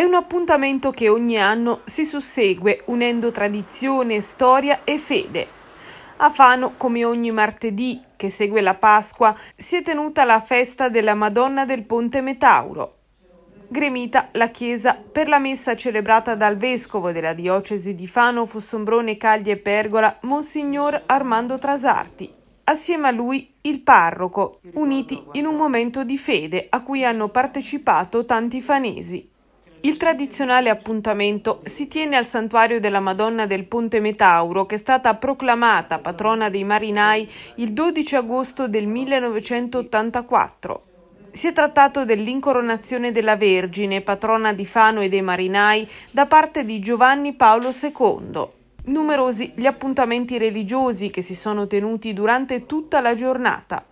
È un appuntamento che ogni anno si sussegue unendo tradizione, storia e fede. A Fano, come ogni martedì che segue la Pasqua, si è tenuta la festa della Madonna del Ponte Metauro. Gremita la Chiesa per la messa celebrata dal Vescovo della Diocesi di Fano, Fossombrone, Caglie e Pergola, Monsignor Armando Trasarti, assieme a lui il parroco, uniti in un momento di fede a cui hanno partecipato tanti fanesi. Il tradizionale appuntamento si tiene al santuario della Madonna del Ponte Metauro, che è stata proclamata patrona dei marinai il 12 agosto del 1984. Si è trattato dell'incoronazione della Vergine, patrona di Fano e dei marinai, da parte di Giovanni Paolo II. Numerosi gli appuntamenti religiosi che si sono tenuti durante tutta la giornata.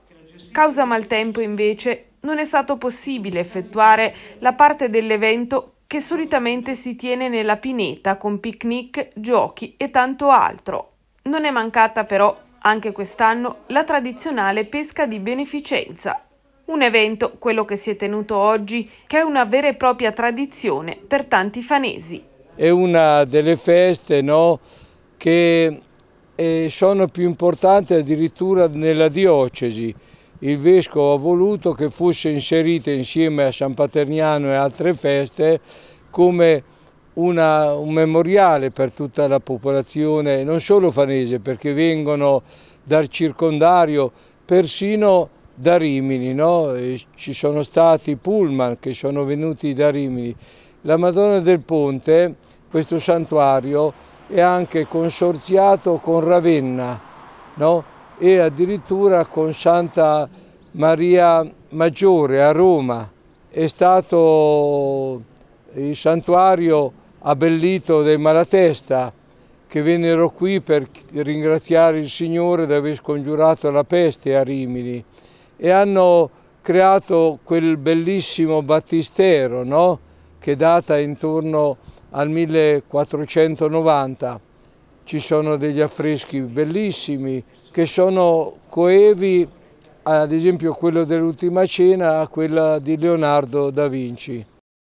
Causa maltempo invece non è stato possibile effettuare la parte dell'evento che solitamente si tiene nella pineta con picnic, giochi e tanto altro. Non è mancata però, anche quest'anno, la tradizionale pesca di beneficenza. Un evento, quello che si è tenuto oggi, che è una vera e propria tradizione per tanti fanesi. È una delle feste no, che eh, sono più importanti addirittura nella diocesi, il Vescovo ha voluto che fosse inserita insieme a San Paterniano e altre feste come una, un memoriale per tutta la popolazione, non solo fanese, perché vengono dal circondario, persino da Rimini, no? ci sono stati pullman che sono venuti da Rimini. La Madonna del Ponte, questo santuario, è anche consorziato con Ravenna, no? e addirittura con Santa Maria Maggiore a Roma. È stato il santuario abbellito dei Malatesta che vennero qui per ringraziare il Signore di aver scongiurato la peste a Rimini e hanno creato quel bellissimo battistero no? che data intorno al 1490 ci sono degli affreschi bellissimi che sono coevi ad esempio quello dell'ultima cena a quella di Leonardo da Vinci.